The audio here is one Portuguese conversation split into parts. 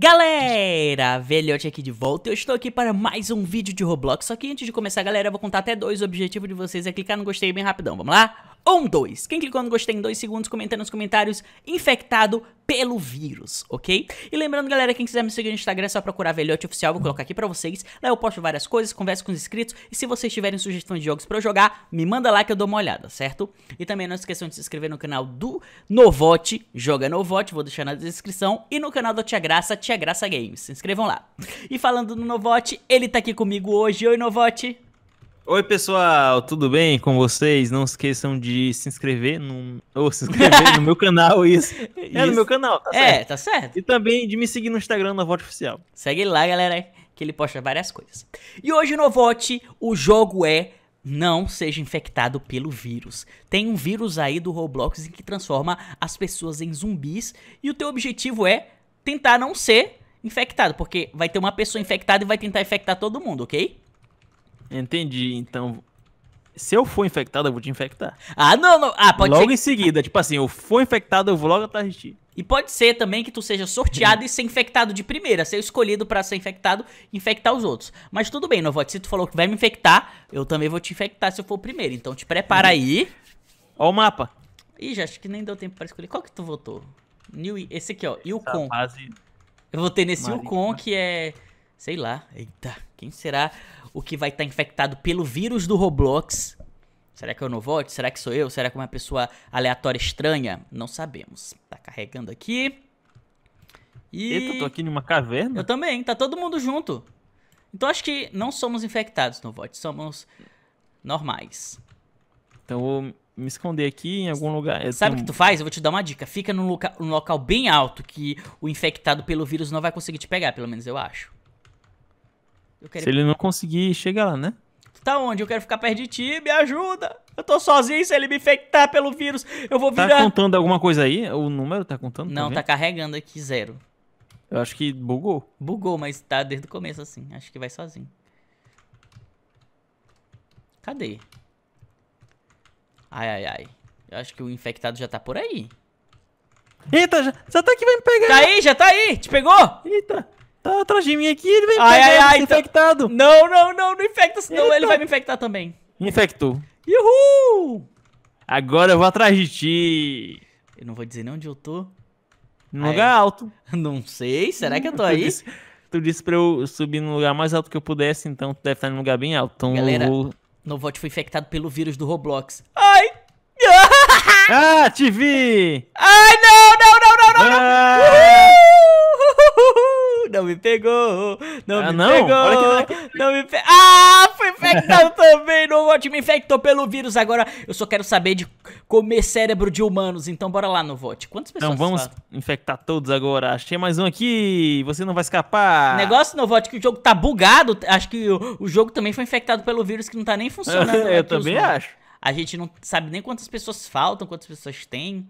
Galera, Velhote aqui de volta, eu estou aqui para mais um vídeo de Roblox Só que antes de começar, galera, eu vou contar até dois, o objetivo de vocês é clicar no gostei bem rapidão, vamos lá? Um, dois, quem clicou no gostei em dois segundos, comenta nos comentários, infectado pelo vírus, ok? E lembrando, galera, quem quiser me seguir no Instagram é só procurar Velhote Oficial, vou colocar aqui pra vocês Lá eu posto várias coisas, converso com os inscritos e se vocês tiverem sugestões de jogos pra eu jogar, me manda lá que eu dou uma olhada, certo? E também não esqueçam de se inscrever no canal do Novote, Joga Novote, vou deixar na descrição E no canal da Tia Graça, Tia é Graça Games. Se inscrevam lá. E falando no Novote, ele tá aqui comigo hoje. Oi, Novote. Oi, pessoal, tudo bem com vocês? Não esqueçam de se inscrever no, ou se inscrever no meu canal, isso. isso. É no meu canal, tá é, certo. É, tá certo. E também de me seguir no Instagram, Novote Oficial. Segue lá, galera, que ele posta várias coisas. E hoje, Novote, o jogo é não seja infectado pelo vírus. Tem um vírus aí do Roblox que transforma as pessoas em zumbis e o teu objetivo é tentar não ser infectado, porque vai ter uma pessoa infectada e vai tentar infectar todo mundo, ok? Entendi. Então, se eu for infectado, eu vou te infectar. Ah, não, não. Ah, pode logo ser... em seguida, tipo assim, eu for infectado, eu vou logo atrás de ti. E pode ser também que tu seja sorteado e ser infectado de primeira, ser escolhido para ser infectado, infectar os outros. Mas tudo bem, Novote, se tu falou que vai me infectar, eu também vou te infectar se eu for o primeiro. Então te prepara uhum. aí. Ó o mapa. Ih, já acho que nem deu tempo para escolher. Qual que tu votou? New... Esse aqui, ó, Yukon. Base... Eu vou ter nesse Yukon né? que é... Sei lá, eita, quem será o que vai estar tá infectado pelo vírus do Roblox? Será que é o Novote? Será que sou eu? Será que é uma pessoa aleatória estranha? Não sabemos. Tá carregando aqui. E... Eita, tô aqui numa caverna. Eu também, tá todo mundo junto. Então acho que não somos infectados, Novote, somos normais. Então me esconder aqui em algum lugar. Eu Sabe o que tu faz? Eu vou te dar uma dica. Fica num, loca... num local bem alto que o infectado pelo vírus não vai conseguir te pegar, pelo menos eu acho. Eu quero... Se ele não conseguir, chega lá, né? Tu tá onde? Eu quero ficar perto de ti, me ajuda. Eu tô sozinho, se ele me infectar pelo vírus, eu vou tá virar... Tá contando alguma coisa aí? O número tá contando? Não, tá carregando aqui, zero. Eu acho que bugou. Bugou, mas tá desde o começo assim. Acho que vai sozinho. Cadê? Ai, ai, ai. Eu acho que o infectado já tá por aí. Eita, já, já tá aqui, vai me pegar. Tá aí, já tá aí. Te pegou? Eita. Tá atrás de mim aqui, ele vai me ai, pegar. Ai, ai, tá- infectado. Tá... Não, não, não, não infecta, senão Eita. ele vai me infectar também. Infectou. Uhul. Agora eu vou atrás de ti. Eu não vou dizer nem onde eu tô. Num ah, é. lugar alto. Não sei, será que eu tô aí? Tu disse, pra eu subir no lugar mais alto que eu pudesse, então tu deve estar num lugar bem alto. Então Galera, vou... Novote foi infectado pelo vírus do Roblox. Ah! Ah, te vi! Ai, não, não, não, não, não! Ah. Não. não me pegou! Não ah, me não? pegou! É que... Não me pegou! Ah, foi infectado também! No vote, me infectou pelo vírus agora! Eu só quero saber de comer cérebro de humanos, então bora lá no vote. Quantas pessoas? Então vamos infectar todos agora. Achei mais um aqui, você não vai escapar. Negócio no vote que o jogo tá bugado. Acho que o, o jogo também foi infectado pelo vírus que não tá nem funcionando. Né, eu também acho a gente não sabe nem quantas pessoas faltam, quantas pessoas tem.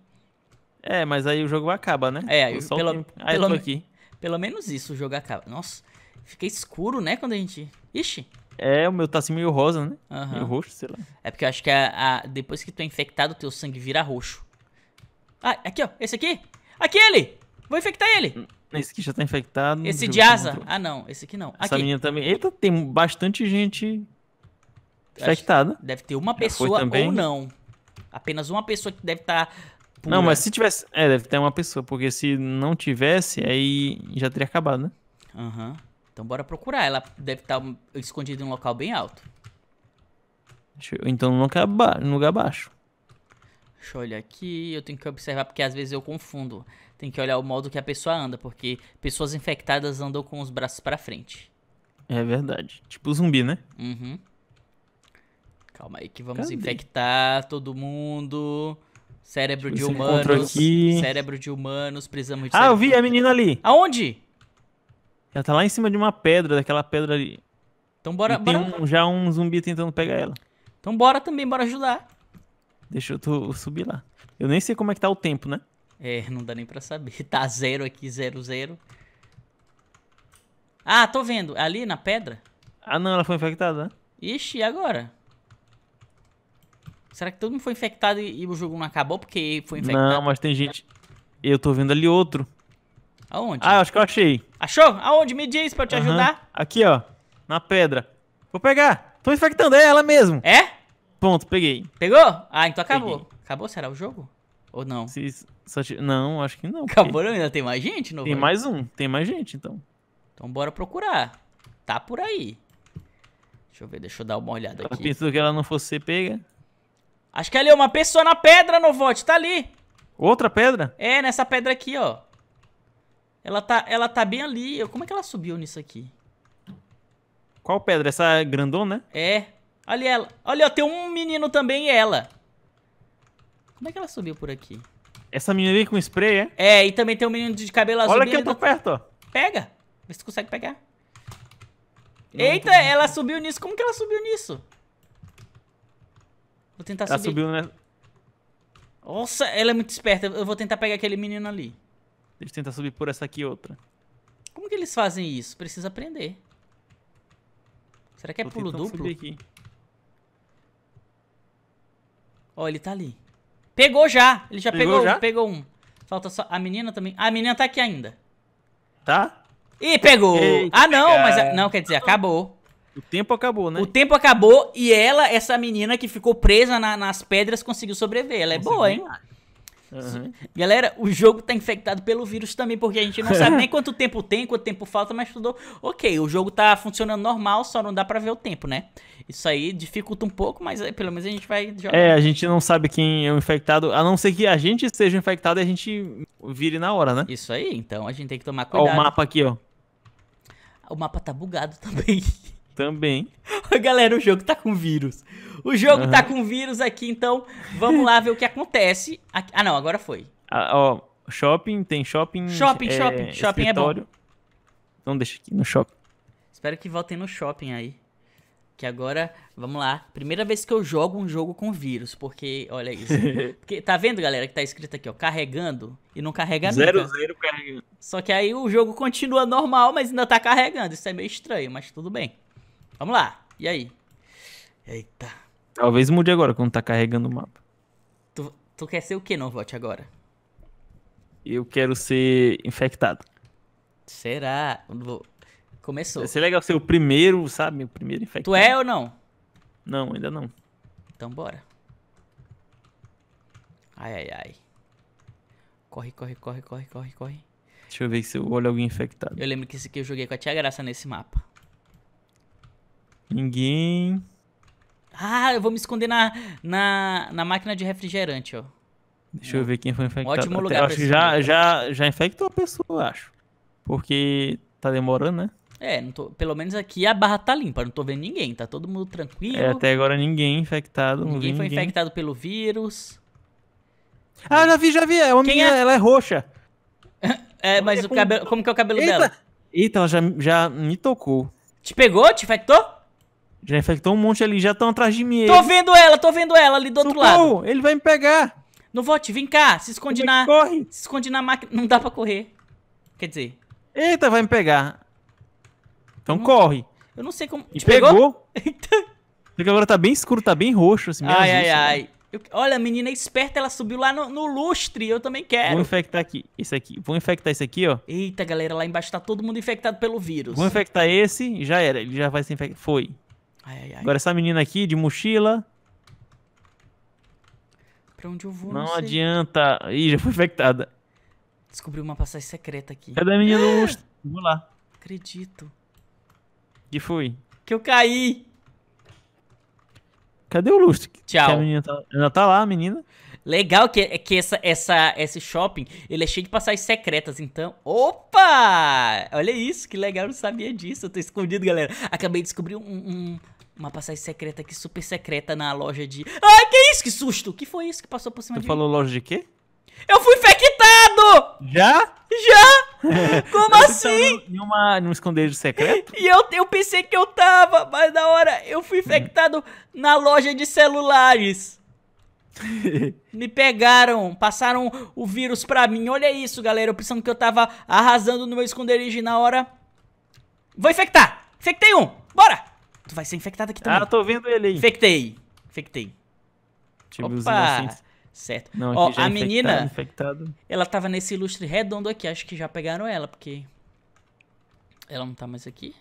É, mas aí o jogo acaba, né? É, aí, Só pelo, aí pelo, aqui. pelo menos isso o jogo acaba. Nossa, fica escuro, né, quando a gente... Ixi! É, o meu tá assim meio rosa, né? Uhum. Meio roxo, sei lá. É porque eu acho que a, a, depois que tu é infectado, teu sangue vira roxo. Ah, aqui, ó. Esse aqui? Aquele! Vou infectar ele! Hum, esse aqui já tá infectado. Esse de tá asa? Ah, não. Esse aqui não. Essa aqui. menina também. Eita, tem bastante gente Infectada. Deve ter uma Já pessoa ou não. Apenas uma pessoa que deve estar. Tá Não, mas se tivesse. É, deve ter uma pessoa, porque se não tivesse, aí já teria acabado, né? Aham. Uhum. Então bora procurar. Ela deve estar tá escondida em um local bem alto. então num lugar, num lugar baixo. Deixa eu olhar aqui. Eu tenho que observar, porque às vezes eu confundo. Tem que olhar o modo que a pessoa anda, porque pessoas infectadas andam com os braços pra frente. É verdade. Tipo zumbi, né? Uhum. Calma aí que vamos Cadê? infectar todo mundo. Cérebro de humanos. Cérebro de humanos, precisamos de Ah, eu vi a menina ali. Aonde? Ela tá lá em cima de uma pedra, daquela pedra ali. Então bora, e tem bora. Um, já um zumbi tentando pegar ela. Então bora também, bora ajudar. Deixa eu, tô, eu subir lá. Eu nem sei como é que tá o tempo, né? É, não dá nem pra saber. Tá zero aqui, zero, zero. Ah, tô vendo. É ali na pedra? Ah, não, ela foi infectada, né? Ixi, e agora? Será que todo mundo foi infectado e, e o jogo não acabou porque foi infectado? Não, mas tem gente... Eu tô vendo ali outro. Aonde? Ah, acho que eu achei. Achou? Aonde? Me diz pra eu te uhum. ajudar. Aqui, ó. Na pedra. Vou pegar. Tô infectando é ela mesmo. É? Ponto, peguei. Pegou? Ah, então acabou. Peguei. Acabou? Será o jogo? Ou não? Se, te... Não, acho que não. Acabou, porque... ainda tem mais gente? Não tem vai? mais um. Tem mais gente, então. Então bora procurar. Tá por aí. Deixa eu ver, deixa eu dar uma olhada eu aqui. Pensou que ela não fosse ser pega? Acho que ali é uma pessoa na pedra, Novote. Tá ali. Outra pedra? É, nessa pedra aqui, ó. Ela tá, ela tá bem ali. Como é que ela subiu nisso aqui? Qual pedra? Essa é grandona, né? É. Olha ela. Olha, ó, tem um menino também e é ela. Como é que ela subiu por aqui? Essa menina ali com spray, é? É, e também tem um menino de cabelo azul. Olha que eu tô tá... perto, ó. Pega. Vê se consegue pegar. Não, Eita, ela subiu nisso. Como que ela subiu nisso? Vou tentar ela tá subir. Subiu, né? Nossa, ela é muito esperta. Eu vou tentar pegar aquele menino ali. Deixa eu tentar subir por essa aqui outra. Como que eles fazem isso? Precisa aprender. Será que é vou pulo duplo? Subir aqui. Ó, ele tá ali. Pegou já! Ele já pegou, pegou já? Um, pegou um. Falta só... A menina também. A menina tá aqui ainda. Tá? Ih, pegou! Eita, ah, não, cara. mas... A... Não, quer dizer, acabou. O tempo acabou, né? O tempo acabou e ela, essa menina que ficou presa na, nas pedras, conseguiu sobreviver. Ela é Consegui. boa, hein? Uhum. Galera, o jogo tá infectado pelo vírus também, porque a gente não sabe nem quanto tempo tem, quanto tempo falta, mas tudo ok. O jogo tá funcionando normal, só não dá pra ver o tempo, né? Isso aí dificulta um pouco, mas é, pelo menos a gente vai jogar. É, a gente não sabe quem é o infectado, a não ser que a gente seja infectado e a gente vire na hora, né? Isso aí, então a gente tem que tomar cuidado. Ó, o mapa aqui, ó. O mapa tá bugado também. Também. Galera, o jogo tá com vírus. O jogo uhum. tá com vírus aqui, então vamos lá ver o que acontece. Aqui... Ah, não, agora foi. Ah, ó, shopping, tem shopping. Shopping, é, shopping. Shopping escritório. é bom. Então deixa aqui no shopping. Espero que voltem no shopping aí. Que agora, vamos lá. Primeira vez que eu jogo um jogo com vírus, porque, olha isso. porque, tá vendo, galera, que tá escrito aqui, ó, carregando e não carrega zero, Zero carregando. Só que aí o jogo continua normal, mas ainda tá carregando. Isso é meio estranho, mas tudo bem. Vamos lá. E aí? Eita. Talvez mude agora quando tá carregando o mapa. Tu, tu quer ser o que, Norvote, agora? Eu quero ser infectado. Será? Começou. Vai ser legal ser o primeiro, sabe? O primeiro infectado. Tu é ou não? Não, ainda não. Então bora. Ai, ai, ai. Corre, corre, corre, corre, corre, corre. Deixa eu ver se eu olho alguém infectado. Eu lembro que esse aqui eu joguei com a Tia Graça nesse mapa. Ninguém. Ah, eu vou me esconder na, na, na máquina de refrigerante, ó. Deixa Não. eu ver quem foi infectado. Ótimo lugar. Até, acho que já, já, já infectou a pessoa, acho. Porque tá demorando, né? É, tô, pelo menos aqui a barra tá limpa, não tô vendo ninguém, tá todo mundo tranquilo. É, até agora ninguém infectado. Ninguém foi ninguém. infectado pelo vírus. Ah, já vi, já vi, é uma Quem menina, é? ela é roxa. é, mas o como... cabelo, como que é o cabelo Eita. dela? Eita, ela já, já me tocou. Te pegou? Te infectou? Já infectou um monte ali, já estão atrás de mim. Tô ele. vendo ela, tô vendo ela ali do Socorro, outro lado. Ele vai me pegar. No vote, vem cá, se esconde Como é na. Corre! Se esconde na máquina. Não dá pra correr. Quer dizer. Eita, vai me pegar. Então corre. Eu não sei como. E Te pegou? pegou? Então Porque agora tá bem escuro, tá bem roxo, assim, Ai, ai, isso, ai. Eu... Olha, a menina é esperta, ela subiu lá no, no, lustre. Eu também quero. Vou infectar aqui, esse aqui. Vou infectar esse aqui, ó. Eita, galera, lá embaixo tá todo mundo infectado pelo vírus. Vou infectar esse, já era. Ele já vai se infectar. Foi. Ai, ai, ai. Agora essa menina aqui de mochila. Pra onde eu vou? Não, não adianta. Ih, já foi infectada. Descobri uma passagem secreta aqui. Cadê a menina do monstro? Vou lá. Acredito. Que foi? Que eu caí. Cadê o lustre? Tchau. Que tá... Ela tá lá, a menina. Legal que, é que essa, essa, esse shopping, ele é cheio de passagens secretas, então... Opa! Olha isso, que legal, eu não sabia disso. Eu tô escondido, galera. Acabei de descobrir um, um uma passagem secreta aqui, super secreta na loja de. Ai, que isso? Que susto! Que foi isso que passou por cima tu de falou mim? loja de quê? Eu fui infectado! Já? Já! Como assim? Tá numa, num esconderijo secreto? E eu, eu pensei que eu tava, mas na hora eu fui infectado na loja de celulares. Me pegaram, passaram o vírus pra mim. Olha isso, galera. Eu pensando que eu tava arrasando no meu esconderijo na hora. Vou infectar! Infectei um! Bora! Tu vai ser infectado aqui ah, também. Ah, tô vendo ele aí. Infectei. Infectei. Tive Opa! Assim. Certo. Não, Ó, a é menina, infectado, infectado. ela tava nesse ilustre redondo aqui. Acho que já pegaram ela, porque... Ela não tá mais aqui?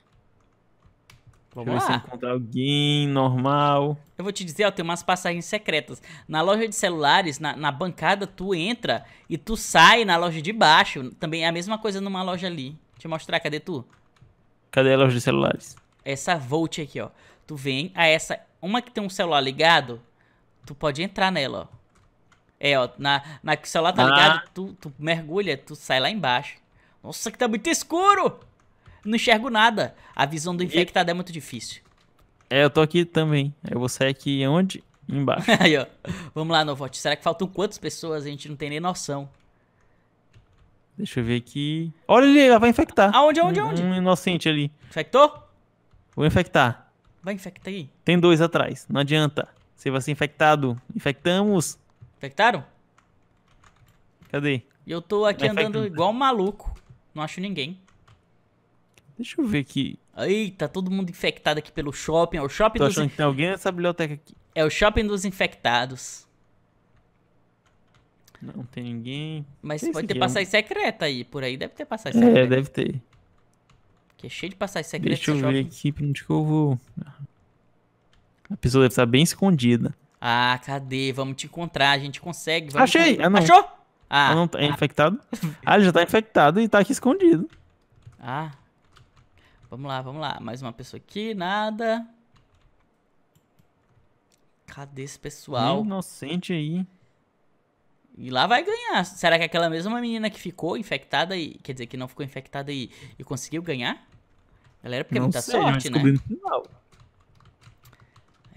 Vamos ver se encontrar alguém normal. Eu vou te dizer, ó, tem umas passagens secretas. Na loja de celulares, na, na, bancada, tu entra e tu sai na loja de baixo. Também é a mesma coisa numa loja ali. Deixa eu mostrar, cadê tu? Cadê a loja de celulares? essa Volt aqui, ó. Tu vem a essa... Uma que tem um celular ligado, tu pode entrar nela, ó. É, ó, na, na que o celular tá ah. ligado, tu, tu mergulha, tu sai lá embaixo. Nossa, que tá muito escuro! Não enxergo nada. A visão do infectado e... é muito difícil. É, eu tô aqui também. Eu vou sair aqui onde? Embaixo. Aí, ó. Vamos lá, Novote. Será que faltam quantas pessoas? A gente não tem nem noção. Deixa eu ver aqui. Olha ele, ela vai infectar. Aonde, aonde, um, aonde? Um inocente ali. Infectou? Vou infectar. Vai, infectar aí. Tem dois atrás, não adianta. Você vai ser infectado. Infectamos. Infectaram? Cadê? eu tô aqui andando igual um maluco. Não acho ninguém. Deixa eu ver aqui. Eita, todo mundo infectado aqui pelo shopping. É o shopping Tô dos... achando que tem alguém nessa biblioteca aqui. É o shopping dos infectados. Não tem ninguém. Mas tem é pode ter é passagem é secreta aí. Por aí deve ter passagem é, secreta. É, deve ter. Que é cheio de passagem secreta. Deixa eu ver aqui pra onde que eu vou. A pessoa deve estar bem escondida. Ah, cadê? Vamos te encontrar, a gente consegue. Vamos Achei! Ah, não. Achou? Ah. ah. não, tá ah. infectado? ah, ele já tá infectado e tá aqui escondido. Ah. Vamos lá, vamos lá. Mais uma pessoa aqui, nada. Cadê esse pessoal? Inocente aí. E lá vai ganhar. Será que é aquela mesma menina que ficou infectada e. Quer dizer, que não ficou infectada e, e conseguiu ganhar? Galera, porque é não é muita sei, sorte, né? final.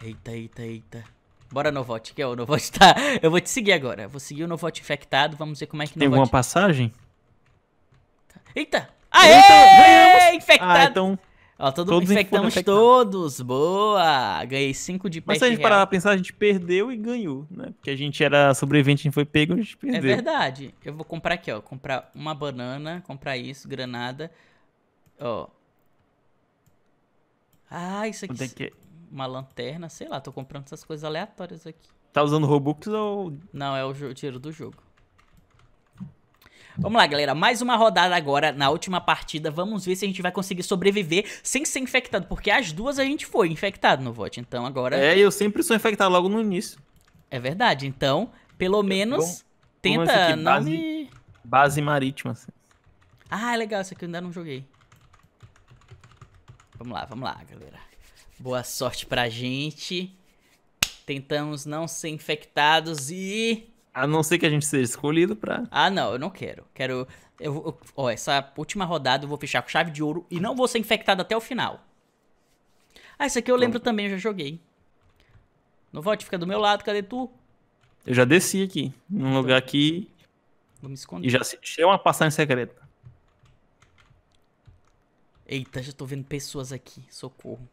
Eita, eita, eita. Bora, Novote, que é o Novote tá. Eu vou te seguir agora. Vou seguir o Novote infectado, vamos ver como é que Tem alguma passagem? Eita! Aê! Eita, ganhamos! Ah, infectado! Ah, então. Ó, todo todos infectamos todos. Boa! Ganhei 5 de peste Mas se a gente parar pra pensar, a gente perdeu e ganhou, né? Porque a gente era sobrevivente, a gente foi pego, a gente é perdeu. É verdade. Eu vou comprar aqui, ó. Comprar uma banana, comprar isso, granada. Ó. Ah, isso é aqui. Que... É? Uma lanterna, sei lá. Tô comprando essas coisas aleatórias aqui. Tá usando Robux ou... Não, é o dinheiro do jogo. Vamos lá, galera. Mais uma rodada agora, na última partida. Vamos ver se a gente vai conseguir sobreviver sem ser infectado, porque as duas a gente foi infectado no vote. Então agora. É, eu sempre sou infectado logo no início. É verdade. Então, pelo é, menos, tenta aqui, não base, me. Base marítima. Ah, Ah, legal. Isso aqui eu ainda não joguei. Vamos lá, vamos lá, galera. Boa sorte pra gente. Tentamos não ser infectados e. A não ser que a gente seja escolhido pra. Ah, não, eu não quero. Quero. Eu, eu, ó, essa última rodada eu vou fechar com chave de ouro e não vou ser infectado até o final. Ah, isso aqui eu lembro também, eu já joguei. No vote, fica do meu lado, cadê tu? Eu já desci aqui, num lugar aqui. Vou me esconder. E já senti uma passagem secreta. Eita, já tô vendo pessoas aqui, socorro.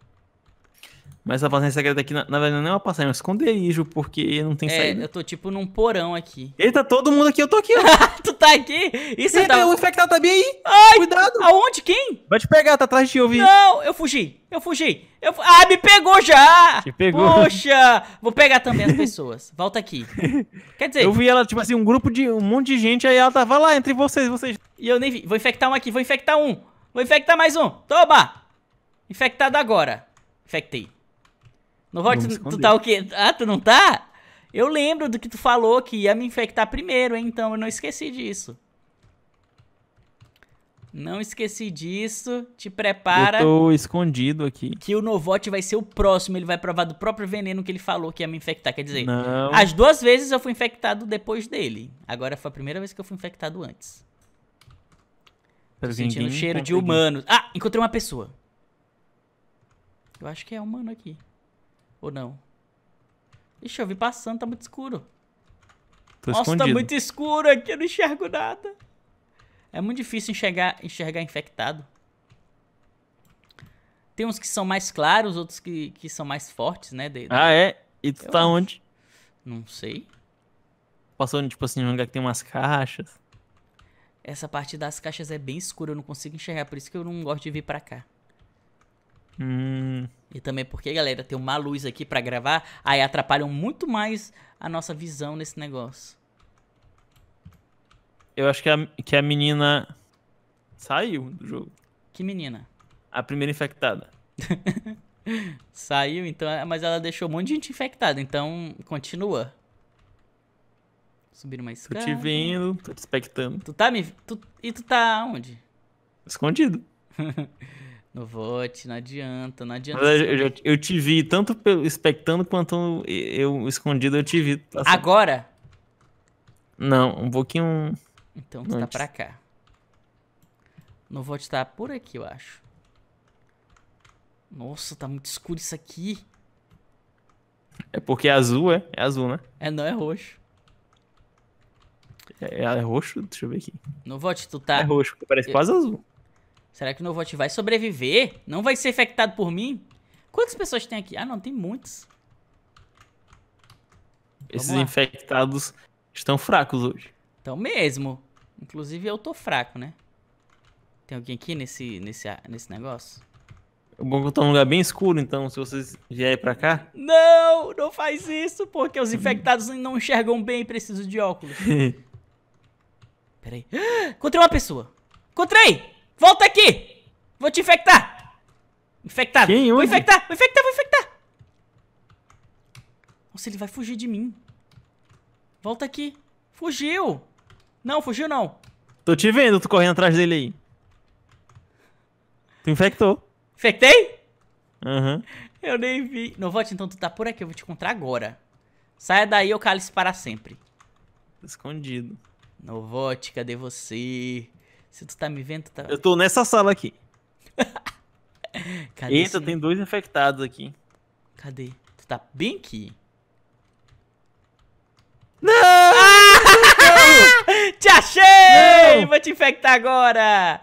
Mas tá a passagem secreta aqui, na, na verdade, não é uma passagem, é um esconderijo, porque não tem é, saída. É, eu tô tipo num porão aqui. Eita, todo mundo aqui, eu tô aqui, ó. tu tá aqui? Isso Eita, tá... o infectado tá bem aí. Ai, Cuidado. Aonde? Quem? Vai te pegar, tá atrás de ti, eu vi. Não, eu fugi, eu fugi. Eu... Ah, me pegou já! Te pegou. Poxa! Vou pegar também as pessoas. Volta aqui. Quer dizer... Eu vi ela, tipo assim, um grupo de... Um monte de gente, aí ela tava lá entre vocês, vocês... E eu nem vi. Vou infectar um aqui, vou infectar um. Vou infectar mais um. Toma! Infectado agora. Infectei. No tu, tu tá o quê? Ah, tu não tá? Eu lembro do que tu falou que ia me infectar primeiro, hein? então eu não esqueci disso. Não esqueci disso. Te prepara. Eu tô escondido aqui. Que o Novote vai ser o próximo. Ele vai provar do próprio veneno que ele falou que ia me infectar. Quer dizer, não. as duas vezes eu fui infectado depois dele. Agora foi a primeira vez que eu fui infectado antes. Tô sentindo cheiro de humanos. Ah, encontrei uma pessoa. Eu acho que é humano aqui. Ou não? Ixi, eu vi passando, tá muito escuro. Tô Nossa, tá escondido. tá muito escuro aqui, eu não enxergo nada. É muito difícil enxergar, enxergar infectado. Tem uns que são mais claros, outros que, que são mais fortes, né? De, de... Ah, é? E tu eu tá acho. onde? Não sei. Passou, tipo assim, um lugar que tem umas caixas. Essa parte das caixas é bem escura, eu não consigo enxergar, por isso que eu não gosto de vir pra cá. Hum. E também porque, galera, tem uma luz aqui pra gravar, aí atrapalham muito mais a nossa visão nesse negócio. Eu acho que a, que a menina saiu do jogo. Que menina? A primeira infectada. saiu, então, é, mas ela deixou um monte de gente infectada, então continua. Subir uma escada. Tô te vendo, tô te expectando. Tu tá me... Tu, e tu tá onde? Escondido. No vote, não adianta, não adianta. Eu, eu, eu, te vi tanto expectando quanto eu escondido, eu te vi. Passando. Tá Agora? Não, um pouquinho. Então tu tá antes. tá pra cá. No vote tá por aqui, eu acho. Nossa, tá muito escuro isso aqui. É porque é azul, é? É azul, né? É, não, é roxo. É, é roxo? Deixa eu ver aqui. No vote tu tá. É roxo, parece eu... quase azul. Será que o Novot vai sobreviver? Não vai ser infectado por mim? Quantas pessoas tem aqui? Ah, não, tem muitos. Esses infectados estão fracos hoje. Estão mesmo. Inclusive eu tô fraco, né? Tem alguém aqui nesse, nesse, nesse negócio? É bom que eu tô num lugar bem escuro, então, se vocês vierem pra cá... Não, não faz isso, porque os infectados não enxergam bem e precisam de óculos. Peraí. Encontrei uma pessoa. Encontrei! Volta aqui! Vou te infectar! Infectado. Quem? Vou infectar, vou infectar, vou infectar! Nossa, ele vai fugir de mim. Volta aqui. Fugiu! Não, fugiu não. Tô te vendo, tu correndo atrás dele aí. Tu infectou. Infectei? Aham. Uhum. Eu nem vi. Novote, então tu tá por aqui, eu vou te encontrar agora. Saia daí, eu cálice para sempre. Escondido. Novote, cadê você? Se tu tá me vendo, tá. Eu tô nessa sala aqui. Cadê Eita, esse... tem dois infectados aqui. Cadê? Tu tá bem aqui? Não! Ah! não! te achei! Não! Vou te infectar agora!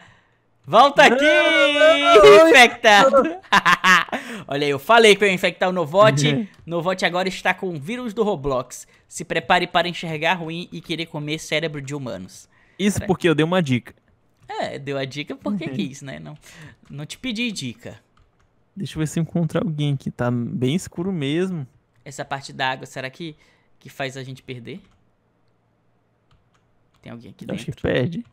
Volta não, aqui! Infectado! Olha aí, eu falei que eu ia infectar o Novote. Novote agora está com o vírus do Roblox. Se prepare para enxergar ruim e querer comer cérebro de humanos. Isso Caraca. porque eu dei uma dica. É, deu a dica porque uhum. quis, né? Não, não te pedi dica. Deixa eu ver se eu encontro alguém aqui. Tá bem escuro mesmo. Essa parte da água, será que, que faz a gente perder? Tem alguém aqui dentro? Acho que perde.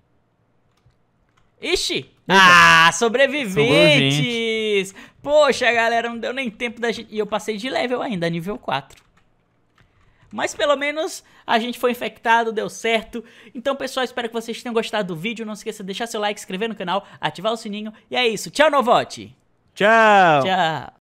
Ixi! Eita. Ah, sobreviventes! Poxa, galera, não deu nem tempo da gente... E eu passei de level ainda, nível 4. Mas pelo menos a gente foi infectado, deu certo. Então, pessoal, espero que vocês tenham gostado do vídeo. Não se esqueça de deixar seu like, inscrever no canal, ativar o sininho. E é isso. Tchau, Novote! Tchau! Tchau!